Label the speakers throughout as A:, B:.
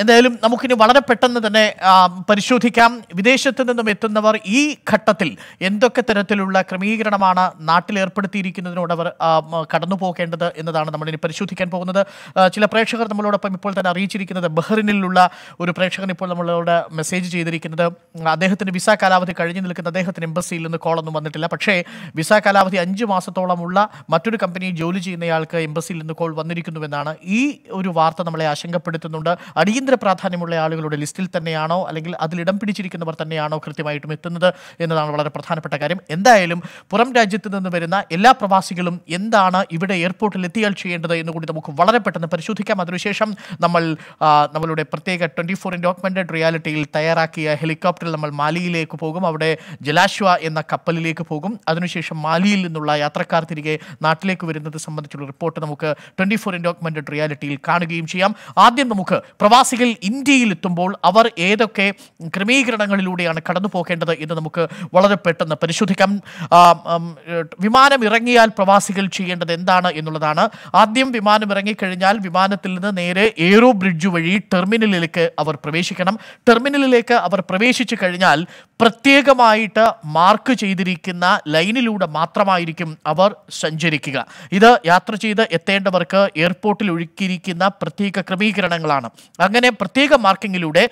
A: എന്തായാലും നമുക്കിനി വളരെ പെട്ടെന്ന് തന്നെ പരിശോധിക്കാം വിദേശത്ത് നിന്നും എത്തുന്നവർ ഈ ഘട്ടത്തിൽ എന്തൊക്കെ തരത്തിലുള്ള ക്രമീകരണമാണ് നാട്ടിൽ ഏർപ്പെടുത്തിയിരിക്കുന്നതിനോട് അവർ കടന്നു പോകേണ്ടത് എന്നതാണ് നമ്മളിനി പരിശോധിക്കാൻ പോകുന്നത് ചില പ്രേക്ഷകർ നമ്മളോടൊപ്പം ഇപ്പോൾ തന്നെ അറിയിച്ചിരിക്കുന്നത് ബഹ്റിനിലുള്ള ഒരു പ്രേക്ഷകൻ ഇപ്പോൾ നമ്മളോട് മെസ്സേജ് ചെയ്തിരിക്കുന്നത് അദ്ദേഹത്തിൻ്റെ വിസ കാലാവധി കഴിഞ്ഞു നിൽക്കുന്ന അദ്ദേഹത്തിന് എംബസിയിൽ നിന്ന് കോളൊന്നും വന്നിട്ടില്ല പക്ഷേ വിസ കാലാവധി അഞ്ച് മാസത്തോളമുള്ള മറ്റൊരു കമ്പനിയിൽ ജോലി ചെയ്യുന്നയാൾക്ക് എംബസിയിൽ നിന്ന് കോൾ വന്നിരിക്കുന്നുവെന്നാണ് ഈ ഒരു വാർത്ത നമ്മളെ ആശങ്കപ്പെടുത്തുന്നുണ്ട് അടിയന്തര പ്രാധാന്യമുള്ള ആളുകളുടെ ലിസ്റ്റിൽ തന്നെയാണോ അല്ലെങ്കിൽ അതിലിടം പിടിച്ചിരിക്കുന്നവർ തന്നെയാണോ കൃത്യമായിട്ടും എത്തുന്നത് എന്നതാണ് വളരെ പ്രധാനപ്പെട്ട കാര്യം എന്തായാലും പുറം രാജ്യത്ത് നിന്ന് വരുന്ന എല്ലാ പ്രവാസികളും എന്താണ് ഇവിടെ എയർപോർട്ടിൽ എത്തിയാൽ ചെയ്യേണ്ടത് എന്ന് കൂടി നമുക്ക് വളരെ പെട്ടെന്ന് പരിശോധിക്കാം അതിനുശേഷം നമ്മൾ നമ്മളുടെ പ്രത്യേക ട്വൻറ്റി ഫോർ ഇൻറ്റു റിയാലിറ്റിയിൽ തയ്യാറാക്കിയ ഹെലികോപ്റ്ററിൽ നമ്മൾ മാലിയിലേക്ക് പോകും അവിടെ ജലാശ്വ എന്ന കപ്പലിലേക്ക് പോകും അതിനുശേഷം മാലിയിൽ നിന്നുള്ള യാത്രക്കാർ തിരികെ നാട്ടിലേക്ക് വരുന്നത് സംബന്ധിച്ചുള്ള റിപ്പോർട്ട് നമുക്ക് ട്വൻറ്റി ഫോർ റിയാലിറ്റിയിൽ കാണുകയും ചെയ്യാം ആദ്യം നമുക്ക് പ്രവാസികൾ എത്തുമ്പോൾ അവർ ഏതൊക്കെ ക്രമീകരണങ്ങളിലൂടെയാണ് കടന്നു പോകേണ്ടത് എന്ന് നമുക്ക് വളരെ പെട്ടെന്ന് പരിശോധിക്കാം വിമാനം ഇറങ്ങിയാൽ പ്രവാസികൾ ചെയ്യേണ്ടത് എന്താണ് എന്നുള്ളതാണ് ആദ്യം വിമാനം ഇറങ്ങിക്കഴിഞ്ഞാൽ വിമാനത്തിൽ നിന്ന് നേരെ എയ്റോ ബ്രിഡ്ജ് വഴി ടെർമിനലിലേക്ക് അവർ പ്രവേശിക്കണം ടെർമിനലിലേക്ക് അവർ പ്രവേശിച്ചു കഴിഞ്ഞാൽ പ്രത്യേകമായിട്ട് മാർക്ക് ചെയ്തിരിക്കുന്ന ലൈനിലൂടെ മാത്രമായിരിക്കും അവർ സഞ്ചരിക്കുക ഇത് യാത്ര ചെയ്ത് എത്തേണ്ടവർക്ക് എയർപോർട്ടിൽ ഒഴുക്കിയിരിക്കുന്ന പ്രത്യേക ക്രമീകരണങ്ങളാണ് അങ്ങനെ പ്രത്യേക മാർക്കിങ്ങിലൂടെ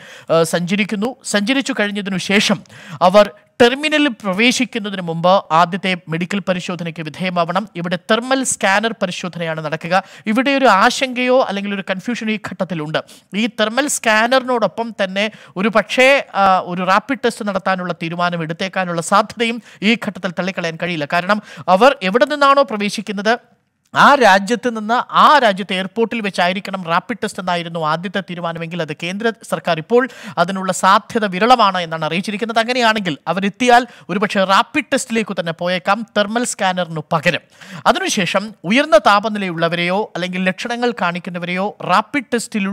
A: സഞ്ചരിക്കുന്നു സഞ്ചരിച്ചു കഴിഞ്ഞതിനു ശേഷം അവർ ടെർമിനലിൽ പ്രവേശിക്കുന്നതിന് മുമ്പ് ആദ്യത്തെ മെഡിക്കൽ പരിശോധനയ്ക്ക് വിധേയമാവണം ഇവിടെ തെർമൽ സ്കാനർ പരിശോധനയാണ് നടക്കുക ഇവിടെ ഒരു ആശങ്കയോ അല്ലെങ്കിൽ ഒരു കൺഫ്യൂഷനോ ഈ ഘട്ടത്തിലുണ്ട് ഈ തെർമൽ സ്കാനറിനോടൊപ്പം തന്നെ ഒരു പക്ഷേ ഒരു റാപ്പിഡ് ടെസ്റ്റ് നടത്താനുള്ള തീരുമാനം എടുത്തേക്കാനുള്ള സാധ്യതയും ഈ ഘട്ടത്തിൽ തള്ളിക്കളയാൻ കഴിയില്ല കാരണം അവർ എവിടെ നിന്നാണോ പ്രവേശിക്കുന്നത് ആ രാജ്യത്ത് നിന്ന് ആ രാജ്യത്തെ എയർപോർട്ടിൽ വെച്ചായിരിക്കണം റാപ്പിഡ് ടെസ്റ്റ് എന്നായിരുന്നു ആദ്യത്തെ തീരുമാനമെങ്കിൽ അത് കേന്ദ്ര സർക്കാർ ഇപ്പോൾ അതിനുള്ള സാധ്യത വിരളമാണ് എന്നാണ് അറിയിച്ചിരിക്കുന്നത് അങ്ങനെയാണെങ്കിൽ അവരെത്തിയാൽ ഒരുപക്ഷെ റാപ്പിഡ് ടെസ്റ്റിലേക്ക് തന്നെ പോയേക്കാം തെർമൽ സ്കാനറിന് പകരം അതിനുശേഷം ഉയർന്ന താപനിലയുള്ളവരെയോ അല്ലെങ്കിൽ ലക്ഷണങ്ങൾ കാണിക്കുന്നവരെയോ റാപ്പിഡ് ടെസ്റ്റിൽ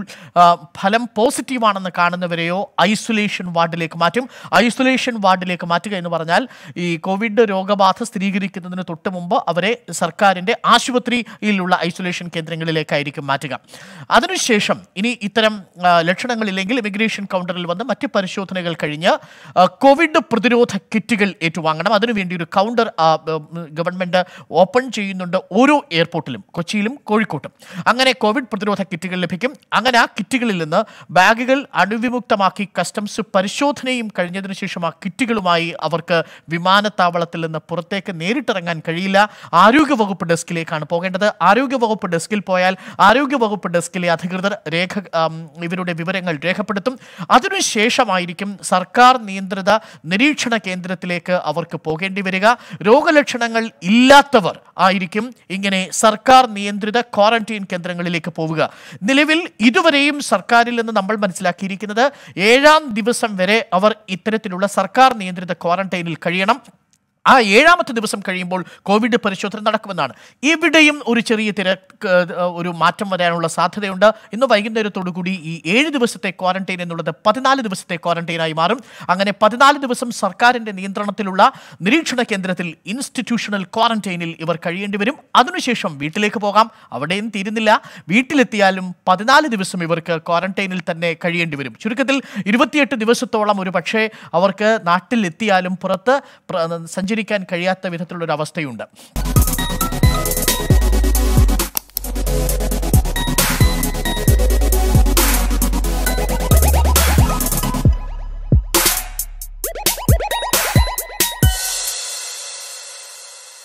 A: ഫലം പോസിറ്റീവാണെന്ന് കാണുന്നവരെയോ ഐസൊലേഷൻ വാർഡിലേക്ക് മാറ്റും ഐസൊലേഷൻ വാർഡിലേക്ക് മാറ്റുക എന്ന് പറഞ്ഞാൽ ഈ കോവിഡ് രോഗബാധ സ്ഥിരീകരിക്കുന്നതിന് തൊട്ട് മുമ്പ് അവരെ സർക്കാരിൻ്റെ ആശുപത്രി ആശുപത്രിയിലുള്ള ഐസൊലേഷൻ കേന്ദ്രങ്ങളിലേക്കായിരിക്കും മാറ്റുക അതിനുശേഷം ഇനി ഇത്തരം ലക്ഷണങ്ങളില്ലെങ്കിൽ ഇമിഗ്രേഷൻ കൗണ്ടറിൽ വന്ന് മറ്റ് പരിശോധനകൾ കഴിഞ്ഞ് കോവിഡ് പ്രതിരോധ കിറ്റുകൾ ഏറ്റുവാങ്ങണം അതിനുവേണ്ടി ഒരു കൗണ്ടർ ഗവൺമെൻറ് ഓപ്പൺ ചെയ്യുന്നുണ്ട് ഓരോ എയർപോർട്ടിലും കൊച്ചിയിലും കോഴിക്കോട്ടും അങ്ങനെ കോവിഡ് പ്രതിരോധ കിറ്റുകൾ ലഭിക്കും അങ്ങനെ ആ കിറ്റുകളിൽ നിന്ന് ബാഗുകൾ അണുവിമുക്തമാക്കി കസ്റ്റംസ് പരിശോധനയും കഴിഞ്ഞതിന് ശേഷം ആ കിറ്റുകളുമായി അവർക്ക് വിമാനത്താവളത്തിൽ നിന്ന് പുറത്തേക്ക് നേരിട്ടിറങ്ങാൻ കഴിയില്ല ആരോഗ്യവകുപ്പ് ഡെസ്കിലേക്കാണ് പോകുന്നത് പോകേണ്ടത് ആരോഗ്യവകുപ്പ് ഡെസ്കിൽ പോയാൽ ആരോഗ്യവകുപ്പ് ഡെസ്കിലെ അധികൃതർ രേഖ ഇവരുടെ വിവരങ്ങൾ രേഖപ്പെടുത്തും അതിനുശേഷമായിരിക്കും സർക്കാർ നിയന്ത്രിത നിരീക്ഷണ കേന്ദ്രത്തിലേക്ക് അവർക്ക് പോകേണ്ടി വരിക രോഗലക്ഷണങ്ങൾ ഇല്ലാത്തവർ ആയിരിക്കും ഇങ്ങനെ സർക്കാർ നിയന്ത്രിത ക്വാറന്റീൻ കേന്ദ്രങ്ങളിലേക്ക് പോവുക നിലവിൽ ഇതുവരെയും സർക്കാരിൽ നിന്ന് നമ്മൾ മനസ്സിലാക്കിയിരിക്കുന്നത് ഏഴാം ദിവസം വരെ അവർ ഇത്തരത്തിലുള്ള സർക്കാർ നിയന്ത്രിത ക്വാറന്റൈനിൽ കഴിയണം ആ ഏഴാമത്തെ ദിവസം കഴിയുമ്പോൾ കോവിഡ് പരിശോധന നടക്കുമെന്നാണ് ഇവിടെയും ഒരു ചെറിയ തിരക്ക് ഒരു മാറ്റം വരാനുള്ള സാധ്യതയുണ്ട് ഇന്ന് വൈകുന്നേരത്തോടുകൂടി കൂടി ഈ ഏഴ് ദിവസത്തെ ക്വാറന്റൈൻ എന്നുള്ളത് പതിനാല് ദിവസത്തെ ക്വാറന്റൈനായി മാറും അങ്ങനെ പതിനാല് ദിവസം സർക്കാരിൻ്റെ നിയന്ത്രണത്തിലുള്ള നിരീക്ഷണ കേന്ദ്രത്തിൽ ഇൻസ്റ്റിറ്റ്യൂഷണൽ ക്വാറന്റൈനിൽ ഇവർ കഴിയേണ്ടി വരും അതിനുശേഷം വീട്ടിലേക്ക് പോകാം അവിടെയും തീരുന്നില്ല വീട്ടിലെത്തിയാലും പതിനാല് ദിവസം ഇവർക്ക് ക്വാറന്റൈനിൽ തന്നെ കഴിയേണ്ടി വരും ചുരുക്കത്തിൽ ഇരുപത്തിയെട്ട് ദിവസത്തോളം ഒരു പക്ഷേ അവർക്ക് നാട്ടിലെത്തിയാലും പുറത്ത് സഞ്ചരി പുഞ്ചിരിക്കാൻ കഴിയാത്ത വിധത്തിലുള്ളൊരവസ്ഥയുണ്ട്